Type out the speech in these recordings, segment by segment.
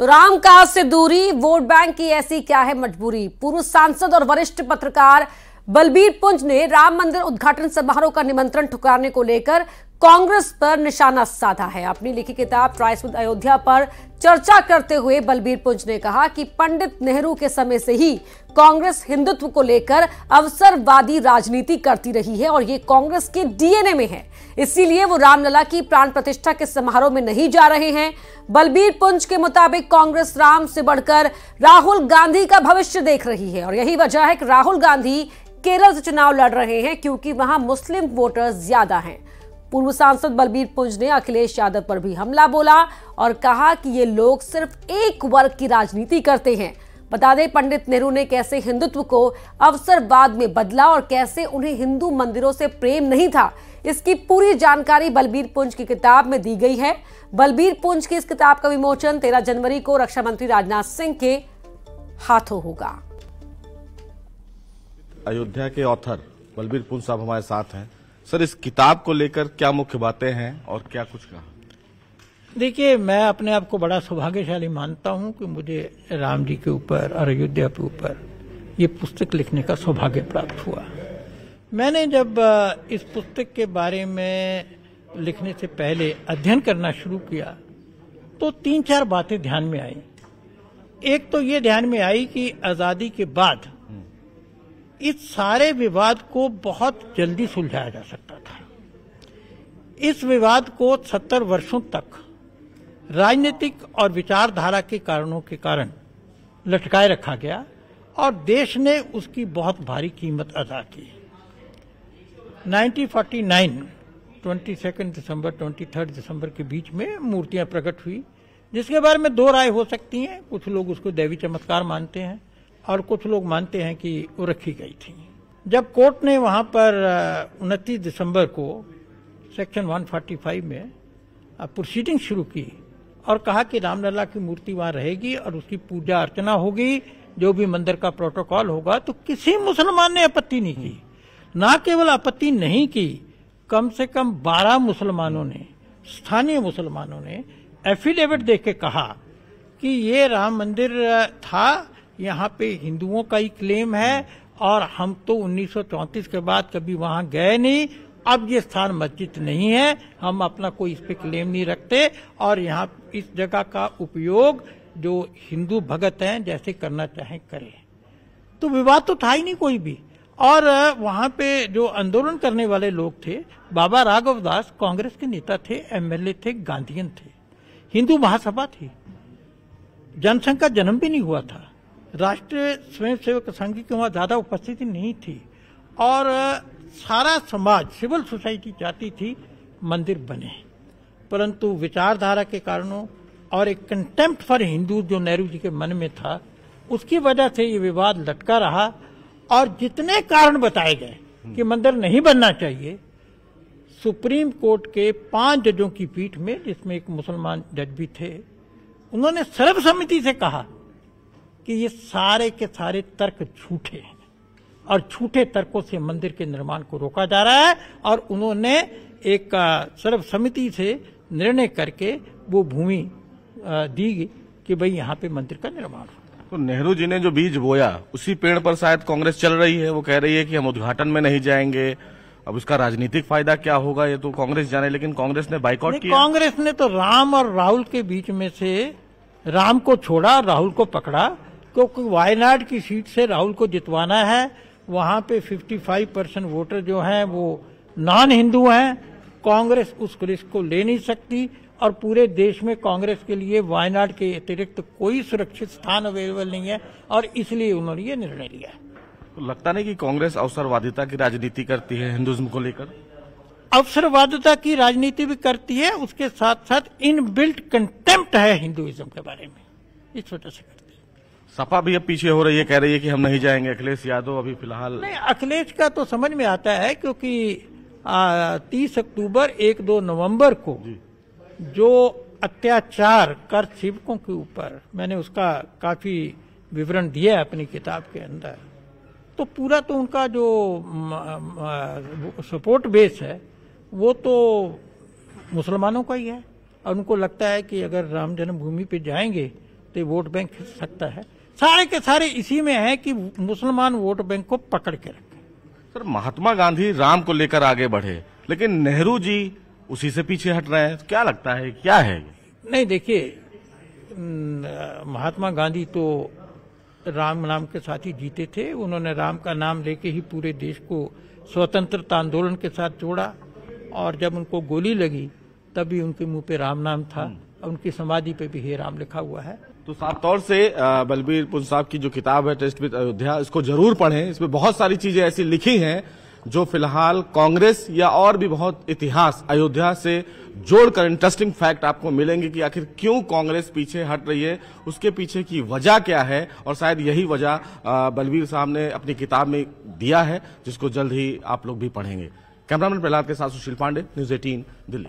तो राम काज से दूरी वोट बैंक की ऐसी क्या है मजबूरी पूर्व सांसद और वरिष्ठ पत्रकार बलबीर पुंज ने राम मंदिर उद्घाटन समारोह का निमंत्रण ठुकराने को लेकर कांग्रेस पर निशाना साधा है अपनी लिखी किताब ट्राइस विद अयोध्या पर चर्चा करते हुए बलबीर पुंज ने कहा कि पंडित नेहरू के समय से ही कांग्रेस हिंदुत्व को लेकर अवसरवादी राजनीति करती रही है और ये कांग्रेस के डीएनए में है इसीलिए वो रामलला की प्राण प्रतिष्ठा के समारोह में नहीं जा रहे हैं बलबीर पुंज के मुताबिक कांग्रेस राम से बढ़कर राहुल गांधी का भविष्य देख रही है और यही वजह है कि राहुल गांधी केरल से चुनाव लड़ रहे हैं क्योंकि वहां मुस्लिम वोटर्स ज्यादा हैं पूर्व सांसद बलबीर पुंज ने अखिलेश यादव पर भी हमला बोला और कहा कि ये लोग सिर्फ एक वर्ग की राजनीति करते हैं बता दें पंडित नेहरू ने कैसे हिंदुत्व को अवसरवाद में बदला और कैसे उन्हें हिंदू मंदिरों से प्रेम नहीं था इसकी पूरी जानकारी बलबीर पुंज की किताब में दी गई है बलबीर पुंज की इस किताब का विमोचन 13 जनवरी को रक्षा मंत्री राजनाथ सिंह के हाथों होगा अयोध्या के ऑथर बलबीर पुंज साहब हमारे साथ हैं सर इस किताब को लेकर क्या मुख्य बातें हैं और क्या कुछ कहा देखिए मैं अपने आप को बड़ा सौभाग्यशाली मानता हूं कि मुझे राम जी के ऊपर और अयोध्या के ऊपर ये पुस्तक लिखने का सौभाग्य प्राप्त हुआ मैंने जब इस पुस्तक के बारे में लिखने से पहले अध्ययन करना शुरू किया तो तीन चार बातें ध्यान में आई एक तो ये ध्यान में आई कि आज़ादी के बाद इस सारे विवाद को बहुत जल्दी सुलझाया जा सकता था इस विवाद को सत्तर वर्षों तक राजनीतिक और विचारधारा के कारणों के कारण लटकाए रखा गया और देश ने उसकी बहुत भारी कीमत अदा की 1949 twenty second December twenty third December के बीच में मूर्तियां प्रकट हुई जिसके बारे में दो राय हो सकती हैं कुछ लोग उसको देवी चमत्कार मानते हैं और कुछ लोग मानते हैं कि वो रखी गई थी जब कोर्ट ने वहाँ पर उनतीस दिसंबर को सेक्शन 145 में प्रोसीडिंग शुरू की और कहा कि रामलला की मूर्ति वहाँ रहेगी और उसकी पूजा अर्चना होगी जो भी मंदिर का प्रोटोकॉल होगा तो किसी मुसलमान ने आपत्ति नहीं की ना केवल आपत्ति नहीं की कम से कम बारह मुसलमानों ने स्थानीय मुसलमानों ने एफिडेविट देख के कहा कि ये राम मंदिर था यहाँ पे हिंदुओं का ही क्लेम है और हम तो 1934 के बाद कभी वहाँ गए नहीं अब ये स्थान मस्जिद नहीं है हम अपना कोई इस पे क्लेम नहीं रखते और यहाँ इस जगह का उपयोग जो हिंदू भगत हैं जैसे करना चाहें करें तो विवाद तो था ही नहीं कोई भी और वहाँ पे जो आंदोलन करने वाले लोग थे बाबा राघव दास कांग्रेस के नेता थे एमएलए थे गांधीयन थे हिंदू महासभा थी जनसंघ का जन्म भी नहीं हुआ था राष्ट्रीय स्वयंसेवक संघ की वहाँ ज़्यादा उपस्थिति नहीं थी और सारा समाज सिविल सोसाइटी चाहती थी मंदिर बने परंतु विचारधारा के कारणों और एक कंटेम्प्ट फॉर हिंदू जो नेहरू जी के मन में था उसकी वजह से ये विवाद लटका रहा और जितने कारण बताए गए हम्म। कि मंदिर नहीं बनना चाहिए सुप्रीम कोर्ट के पांच जजों की पीठ में जिसमें एक मुसलमान जज भी थे उन्होंने सर्वसम्मति से कहा कि ये सारे के सारे तर्क झूठे हैं और झूठे तर्कों से मंदिर के निर्माण को रोका जा रहा है और उन्होंने एक सर्वसमिति से निर्णय करके वो भूमि दी कि भाई यहाँ पे मंदिर का निर्माण हो तो नेहरू जी ने जो बीज बोया उसी पेड़ पर शायद कांग्रेस चल रही है वो कह रही है कि हम उद्घाटन में नहीं जाएंगे अब उसका राजनीतिक फायदा क्या होगा ये तो कांग्रेस जाने लेकिन कांग्रेस ने बाइकआउट किया कांग्रेस ने तो राम और राहुल के बीच में से राम को छोड़ा राहुल को पकड़ा क्योंकि वायनाड की सीट से राहुल को जितवाना है वहां पे 55 परसेंट वोटर जो हैं वो नॉन हिंदू हैं कांग्रेस उस रिस्क को ले नहीं सकती और पूरे देश में कांग्रेस के लिए वायनाड के अतिरिक्त तो कोई सुरक्षित स्थान अवेलेबल नहीं है और इसलिए उन्होंने ये निर्णय लिया तो लगता नहीं कि कांग्रेस अवसरवादिता की राजनीति करती है हिंदुज्म को लेकर अवसरवादिता की राजनीति भी करती है उसके साथ साथ इन बिल्ट कंटेम्प्ट है हिंदुइज्म के बारे में इस वजह से सपा भी अब पीछे हो रही है कह रही है कि हम नहीं जाएंगे अखिलेश यादव अभी फिलहाल नहीं अखिलेश का तो समझ में आता है क्योंकि तीस अक्टूबर एक दो नवंबर को जो अत्याचार कर सेवकों के ऊपर मैंने उसका काफी विवरण दिया है अपनी किताब के अंदर तो पूरा तो उनका जो सपोर्ट बेस है वो तो मुसलमानों का ही है और उनको लगता है कि अगर राम जन्मभूमि पे जाएंगे तो वोट बैंक खिंच सकता है सारे के सारे इसी में है कि मुसलमान वोट बैंक को पकड़ के रखे सर महात्मा गांधी राम को लेकर आगे बढ़े लेकिन नेहरू जी उसी से पीछे हट रहे हैं तो क्या लगता है क्या है नहीं देखिए महात्मा गांधी तो राम नाम के साथ ही जीते थे उन्होंने राम का नाम लेके ही पूरे देश को स्वतंत्रता आंदोलन के साथ जोड़ा और जब उनको गोली लगी तभी उनके मुंह पे राम नाम था हम्म। उनकी समाधि पे भी हे राम लिखा हुआ है तो साफ तौर से बलबीर पुन साहब की जो किताब है टेस्ट विद अयोध्या इसको जरूर पढ़ें इसमें बहुत सारी चीजें ऐसी लिखी हैं जो फिलहाल कांग्रेस या और भी बहुत इतिहास अयोध्या से जोड़कर इंटरेस्टिंग फैक्ट आपको मिलेंगे कि आखिर क्यों कांग्रेस पीछे हट रही है उसके पीछे की वजह क्या है और शायद यही वजह बलबीर साहब ने अपनी किताब में दिया है जिसको जल्द ही आप लोग भी पढ़ेंगे कैमरामैन प्रहलाद के साथ सुशील पांडे न्यूज एटीन दिल्ली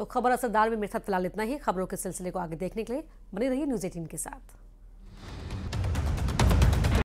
तो खबर असरदार में मेरे साथ फिलहाल इतना ही खबरों के सिलसिले को आगे देखने के लिए बने रहिए न्यूज़ एटीन के साथ